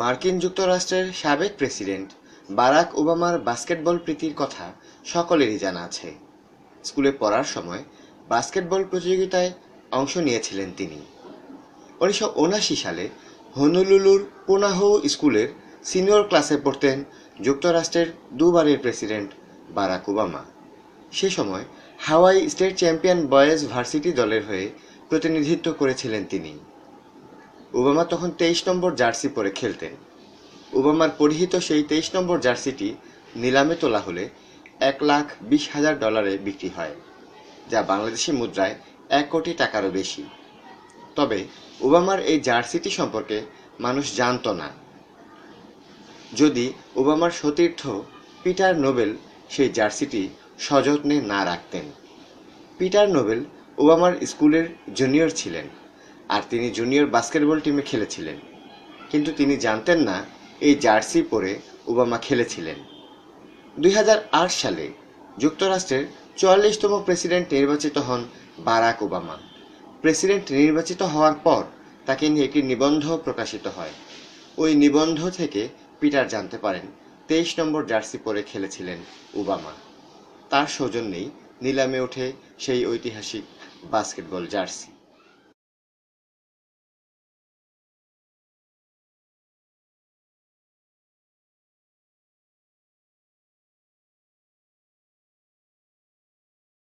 মার্কিন যুক্তরাষ্ট্রের সাবেক প্রেসিডেন্ট বারাক ওবামার বাস্কেটবল প্রীতির কথা সকলেরই জানা আছে স্কুলে পড়ার সময় বাস্কেটবল প্রতিযোগিতায় অংশ নিয়েছিলেন তিনি উনিশশো সালে হনুলুলুর পোনাহো স্কুলের সিনিয়র ক্লাসে পড়তেন যুক্তরাষ্ট্রের দুবারের প্রেসিডেন্ট বারাক ওবামা সে সময় Hawaii state champion boys varsity দলের হয়ে প্রতিনিধিত্ব করেছিলেন তিনি ওবামা তখন তেইশ নম্বর জার্সি পরে খেলতেন ওবামার পরিহিত সেই তেইশ নম্বর জার্সিটি নিলামে তোলা হলে এক লাখ বিশ হাজার ডলারে বিক্রি হয় যা বাংলাদেশি মুদ্রায় এক কোটি টাকারও বেশি তবে ওবামার এই জার্সিটি সম্পর্কে মানুষ জানত না যদি ওবামার সতীর্থ পিটার নোবেল সেই জার্সিটি সযত্নে না রাখতেন পিটার নোবেল ওবামার স্কুলের জুনিয়র ছিলেন আর তিনি জুনিয়র বাস্কেটবল টিমে খেলেছিলেন কিন্তু তিনি জানতেন না এই জার্সি পরে ওবামা খেলেছিলেন দুই সালে যুক্তরাষ্ট্রের চুয়াল্লিশতম প্রেসিডেন্ট নির্বাচিত হন বারাক ওবামা প্রেসিডেন্ট নির্বাচিত হওয়ার পর তাকে নিয়ে একটি নিবন্ধ প্রকাশিত হয় ওই নিবন্ধ থেকে পিটার জানতে পারেন তেইশ নম্বর জার্সি পরে খেলেছিলেন ওবামা তার সৌজন্যেই নিলামে ওঠে সেই ঐতিহাসিক বাস্কেটবল জার্সি